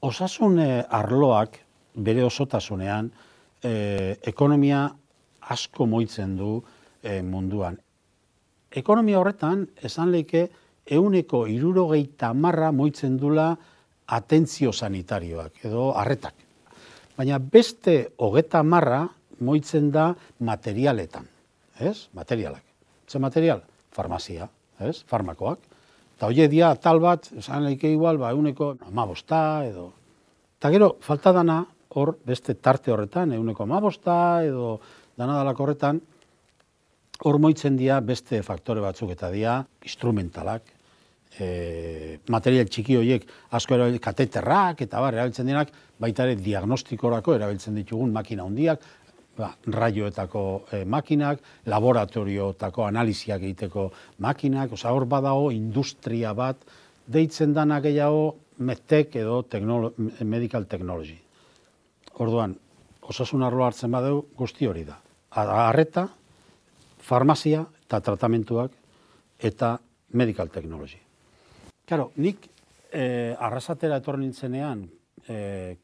osasun eh, arloak bere osotasunean eh, ekonomia asko moitzen du eh, munduan. Ekonomia horretan, esan leke euneko irurogeita marra moitzen dula atentzio sanitarioak, edo arretak. Baina beste hogeta marra moitzen da materialetan. Ez? Materialak. Ze material? Farmazia. Ez? Farmakoak. Eta hoi dia, tal bat, esan leike igual, ba, euneko edo... Eta gero, falta dana hor beste tarte horretan, euneko amabosta edo dana dalako horretan, hor moitzen dia beste faktore batzuk eta dia instrumentalak, e, material txiki horiek asko erabiltzen, kateterrak eta bar, erabiltzen dienak, baita ere diagnostikorako erabiltzen ditugun makina hundiak, ba, raioetako eh, makinak, laboratorioetako analiziak egiteko makinak, oza hor badao, industria bat, deitzen dana gehiago medtek edo teknolo, medical technology. Orduan, osasun arlo hartzen badeu, guzti hori da. Arreta, farmazia eta tratamentuak eta medical technology. Karo, nik e, arrasatera etorri nintzenean, eh,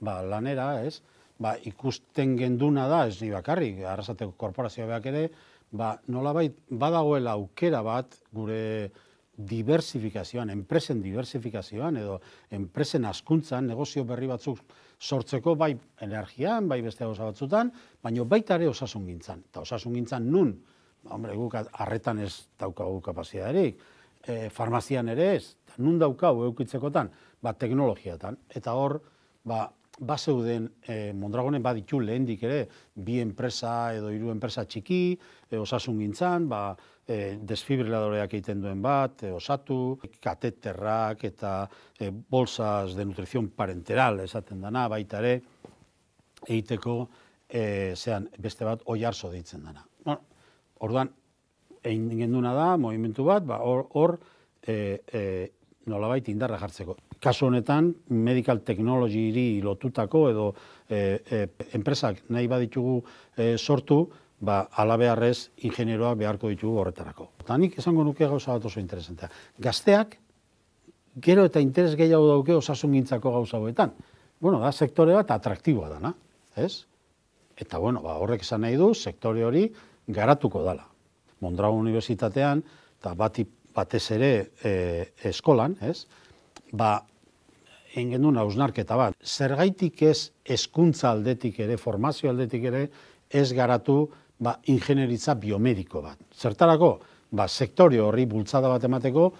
ba, lanera, ez? ba, ikusten genduna da, ez ni bakarrik, arrasateko korporazioa behak ere, ba, nola bai, badagoela aukera bat gure diversifikazioan, enpresen diversifikazioan, edo enpresen askuntzan, negozio berri batzuk sortzeko bai energian, bai beste gauza batzutan, baina baita ere osasun gintzan. Eta osasun gintzan nun, ba, hombre, guk arretan ez daukagu kapazitaderik, e, farmazian ere ez, nun daukagu eukitzekotan, ba, teknologiatan. Eta hor, ba, baseuden e, eh, Mondragonen baditu lehendik ere bi enpresa edo hiru enpresa txiki e, osasun gintzan ba e, desfibriladoreak egiten duen bat osatu kateterrak eta e, bolsas de nutrición parenteral esaten dana baita ere eiteko e, zean beste bat oiarso deitzen dana bueno orduan eingenduna da movimentu bat ba hor hor e, e, nolabait indarra jartzeko kasu honetan medical technology iri lotutako edo e, e, enpresak nahi baditugu e, sortu, ba, alabearrez ingenieroa beharko ditugu horretarako. Eta nik esango nuke gauza bat oso interesantea. Gazteak, gero eta interes gehiago dauke osasun gintzako gauza hoetan. Bueno, da sektore bat atraktiboa dana, ez? Eta bueno, ba, horrek esan nahi du, sektore hori garatuko dala. Mondrago Universitatean, eta batez ere e, eskolan, ez? ba, engen hausnarketa bat. Zergaitik ez eskuntza aldetik ere, formazio aldetik ere, ez garatu ba, ingenieritza biomediko bat. Zertarako, ba, sektorio horri bultzada bat emateko,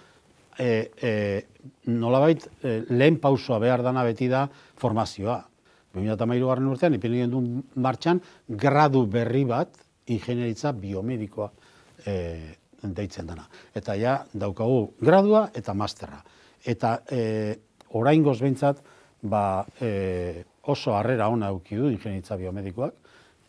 e, e, nolabait e, lehen pausoa behar dana beti da formazioa. 2008 garen urtean, ipen egin duen martxan, gradu berri bat ingenieritza biomedikoa e, deitzen dana. Eta ja daukagu gradua eta masterra eta e, orain gozbentzat, ba, e, oso harrera ona auki du ingenitza biomedikoak,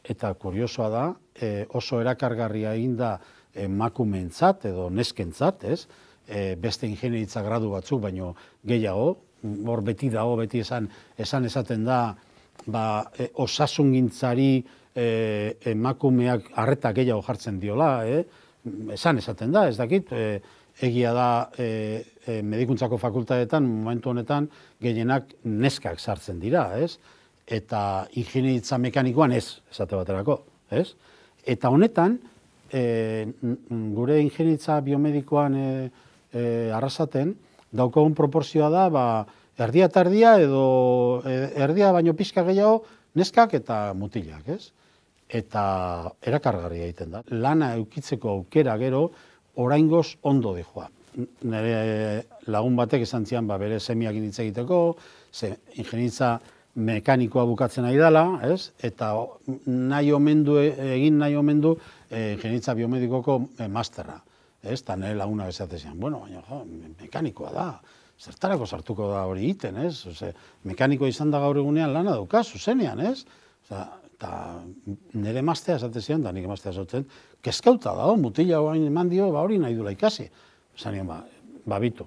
eta kuriosoa da, e, oso erakargarria egin da emakumentzat edo neskentzat, ez? E, beste ingenieritza gradu batzuk, baino gehiago, hor beti dago, beti esan, esan esaten da, ba, e, osasun gintzari e, emakumeak harreta gehiago jartzen diola, eh? esan esaten da, ez dakit, e, egia da e, e medikuntzako fakultaetan, momentu honetan, gehienak neskak sartzen dira, ez? Eta ingineritza mekanikoan ez, esate baterako, ez? Eta honetan, e, gure ingineritza biomedikoan e, e, arrasaten, daukagun proporzioa da, ba, erdia eta erdia, edo e, erdia baino pixka gehiago, neskak eta mutilak, ez? eta erakargarria egiten da. Lana eukitzeko aukera gero, oraingoz ondo dejoa. Nere lagun batek esan zian ba bere semiak hitz egiteko, ze ingenitza mekanikoa bukatzen ari dela, ez? Eta nahi omendu egin nahi omendu e, eh, ingenitza biomedikoko eh, masterra, ez? Ta nere laguna esate bueno, baina mekanikoa da. Zertarako sartuko da hori egiten, ez? Ose, mekaniko izan da gaur egunean lana dauka, zuzenean, ez? eta nire maztea esaten zian, da nik maztea esaten, kezkauta da, mutila orain eman dio, ba hori nahi duela ikasi. Zan ba, babitu.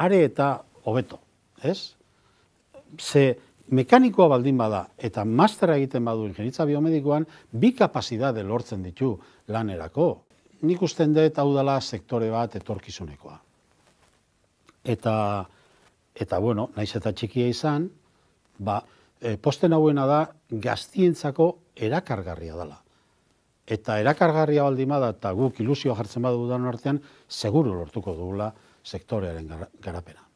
Are eta hobeto, ez? Ze mekanikoa baldin bada eta mastera egiten badu ingenitza biomedikoan, bi kapazidade lortzen ditu lanerako. Nik usten dut hau dela sektore bat etorkizunekoa. Eta, bueno, naiz eta txikia izan, ba, e, posten hauena da gaztientzako erakargarria dela. Eta erakargarria baldin bada eta guk ilusio jartzen badu dan artean, seguru lortuko dugula sektorearen garapena.